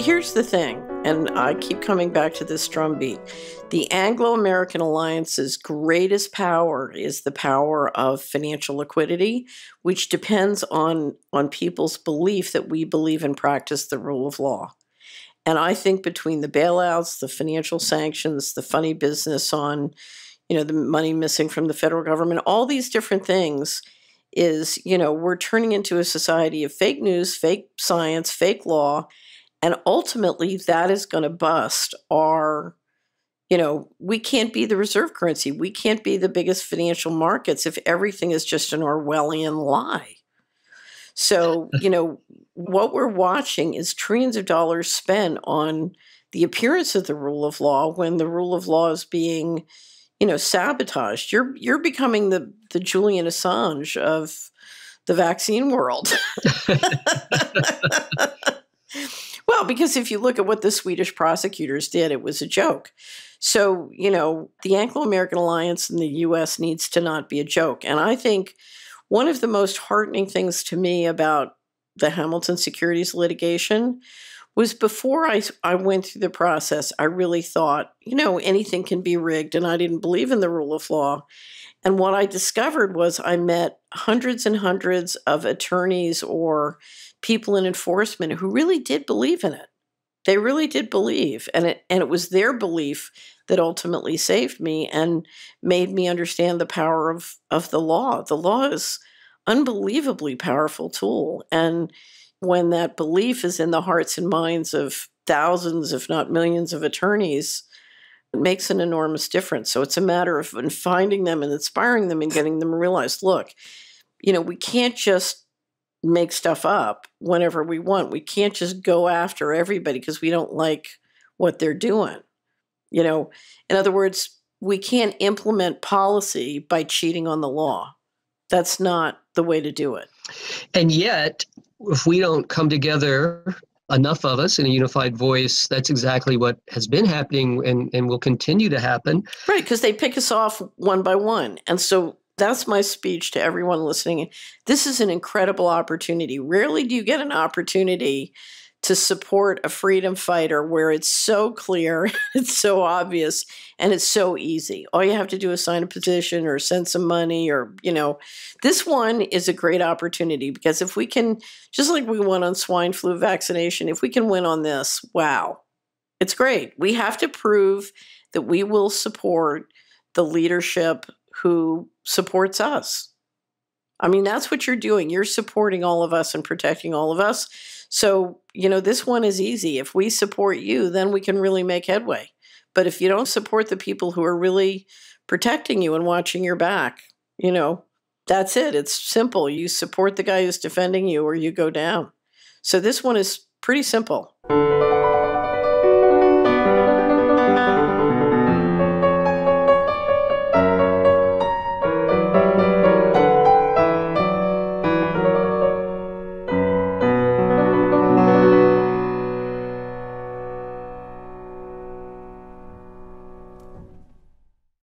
here's the thing, and I keep coming back to this drum beat. The Anglo American Alliance's greatest power is the power of financial liquidity, which depends on, on people's belief that we believe and practice the rule of law. And I think between the bailouts, the financial sanctions, the funny business on, you know, the money missing from the federal government, all these different things is, you know, we're turning into a society of fake news, fake science, fake law, and ultimately, that is going to bust our, you know, we can't be the reserve currency. We can't be the biggest financial markets if everything is just an Orwellian lie. So, you know, what we're watching is trillions of dollars spent on the appearance of the rule of law when the rule of law is being, you know, sabotaged. You're you're becoming the the Julian Assange of the vaccine world. because if you look at what the Swedish prosecutors did, it was a joke. So, you know, the Anglo American Alliance in the US needs to not be a joke. And I think one of the most heartening things to me about the Hamilton securities litigation was before I, I went through the process, I really thought, you know, anything can be rigged, and I didn't believe in the rule of law. And what I discovered was I met hundreds and hundreds of attorneys or people in enforcement who really did believe in it. They really did believe, and it and it was their belief that ultimately saved me and made me understand the power of of the law. The law is unbelievably powerful tool, and when that belief is in the hearts and minds of thousands, if not millions, of attorneys, it makes an enormous difference. So it's a matter of finding them and inspiring them and getting them to realize look, you know, we can't just make stuff up whenever we want. We can't just go after everybody because we don't like what they're doing. You know, in other words, we can't implement policy by cheating on the law. That's not the way to do it. And yet, if we don't come together enough of us in a unified voice, that's exactly what has been happening and, and will continue to happen. Right, because they pick us off one by one. And so that's my speech to everyone listening. This is an incredible opportunity. Rarely do you get an opportunity to support a freedom fighter where it's so clear, it's so obvious, and it's so easy. All you have to do is sign a petition or send some money or, you know, this one is a great opportunity because if we can, just like we won on swine flu vaccination, if we can win on this, wow, it's great. We have to prove that we will support the leadership who supports us. I mean, that's what you're doing. You're supporting all of us and protecting all of us. So, you know, this one is easy. If we support you, then we can really make headway. But if you don't support the people who are really protecting you and watching your back, you know, that's it. It's simple. You support the guy who's defending you or you go down. So this one is pretty simple.